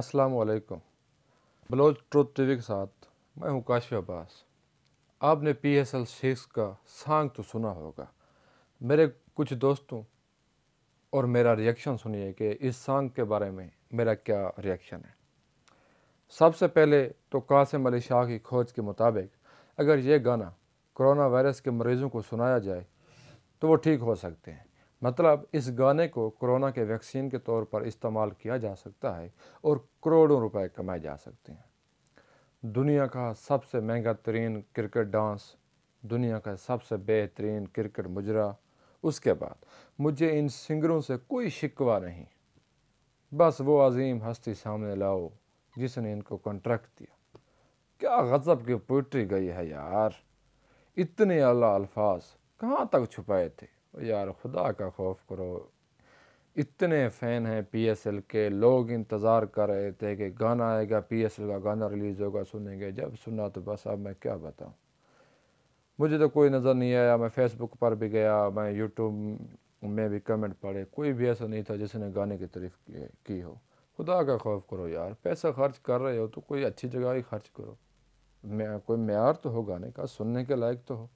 السلام علیکم Baloch truth T V کے ساتھ میں ہوں کاشف عباس آپ نے پی ایس ایل سکس کا سانگ تو سنا ہوگا میرے کچھ دوستوں اور میرا ریئیکشن سنیے کہ اس سانگ کے بارے میں میرا کیا ریئیکشن ہے سب سے پہلے تو قاسم علی شاہ کی کھوج کے مطابق اگر یہ گانا کرونا وائرس کے مریضوں کو سنایا جائے تو وہ ٹھیک ہو سکتے ہیں مطلب اس گانے کو کرونا کے ویکسین کے طور پر استعمال کیا جا سکتا ہے اور کروڑوں روپے کمائے جا سکتے ہیں دنیا کا سب سے مہنگا ترین کرکٹ ڈانس دنیا کا سب سے بہترین کرکٹ مجرا اس کے بعد مجھے ان سنگروں سے کوئی شکوہ نہیں بس وہ عظیم ہستی سامنے لاؤ جس نے ان کو کنٹریکٹ دیا کیا غضب کی پوئٹری گئی ہے یار اتنے اعلیٰ الفاظ کہاں تک چھپائے تھے یار خدا کا خوف کرو اتنے فین ہیں پی ایس ایل کے لوگ انتظار کر رہے تھے کہ گانا آئے گا پی ایس ایل کا گانا ریلیز ہوگا سنیں گے جب سنا تو بس اب میں کیا بتاؤں مجھے تو کوئی نظر نہیں آیا میں فیس بک پر بھی گیا میں یوٹیوب میں بھی کمنٹ پڑھے کوئی بھی ایسا نہیں تھا جس نے گانے کی تعریف کی ہو خدا کا خوف کرو یار پیسہ خرچ کر رہے ہو تو کوئی اچھی جگہ ہی خرچ کرو میں کوئی معیار تو ہو گانے کا سننے کے لائق تو ہو